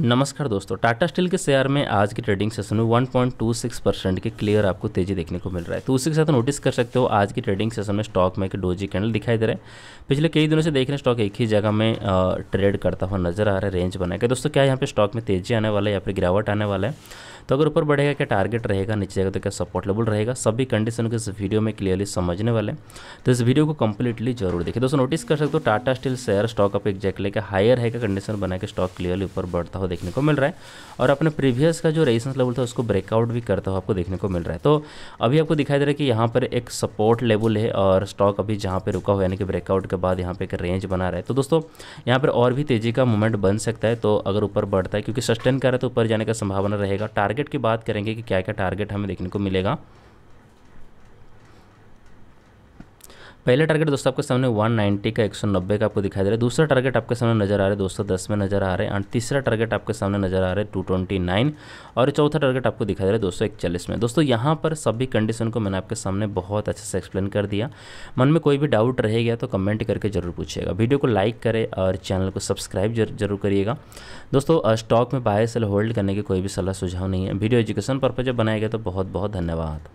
नमस्कार दोस्तों टाटा स्टील के शेयर में आज के ट्रेडिंग सेशन में 1.26 परसेंट की क्लियर आपको तेजी देखने को मिल रहा है तो उसी के साथ नोटिस कर सकते हो आज की ट्रेडिंग सेशन में स्टॉक में एक डोजी कैंडल दिखाई दे रहा है पिछले कई दिनों से देख रहे हैं स्टॉक एक ही जगह में आ, ट्रेड करता हुआ नजर आ रहा है रेंज बनाएगा दोस्तों क्या यहाँ पे स्टॉक में तेजी आने वाला है या फिर गिरावट आने वाला है तो अगर ऊपर बढ़ेगा क्या टारगेट रहेगा नीचे जाएगा तो क्या सपोर्ट लेवल रहेगा सभी कंडीशन को इस वीडियो में क्लियरली समझने वाले तो इस वीडियो को कंप्लीटली जरूर देखिए दोस्तों नोटिस कर सकते हो टाटा स्टील शेयर स्टॉक आप एक्जैक्ट लेकर हायर है का कंडीशन बना के स्टॉक क्लियरली ऊपर बढ़ता हुआ देखने को मिल रहा है और अपने प्रीवियस का जो रेजिस्टेंस लेवल था उसको ब्रेकआउट भी करता हुआ आपको देखने को मिल रहा है तो अभी आपको दिखाई दे रहा है कि यहाँ पर एक सपोर्ट लेवल है और स्टॉक अभी जहाँ पर रुका हुआ यानी कि ब्रेकआउट के बाद यहाँ पर एक रेंज बना रहा है तो दोस्तों यहाँ पर और भी तेज़ी का मूवमेंट बन सकता है तो अगर ऊपर बढ़ता है क्योंकि सस्टेन कर रहा है तो ऊपर जाने का संभावना रहेगा टारगेट टारगेट की बात करेंगे कि क्या क्या टारगेट हमें देखने को मिलेगा पहले टारगेट दोस्तों आपके सामने 190 का 190 का आपको दिखाई दे रहा है दूसरा टारगेट आपके सामने नजर आ रहा है दोस्तों दस में नजर आ रहे हैं और तीसरा टारगेट आपके सामने नजर आ टू ट्वेंटी 229 और चौथा टारगेट आपको दिखाई दे रहा है दोस्तों इकचालीस में दोस्तों यहाँ पर सभी कंडीशन को मैंने आपके सामने बहुत अच्छे से एक्सप्लेन कर दिया मन में कोई भी डाउट रह गया तो कमेंट करके जरूर पूछिएगा वीडियो को लाइक करे और चैनल को सब्सक्राइब जरूर करिएगा दोस्तों स्टॉक में बाय सेल होल्ड करने की कोई भी सलाह सुझाव नहीं है वीडियो एजुकेशन पर्पज जब बनाया गया तो बहुत बहुत धन्यवाद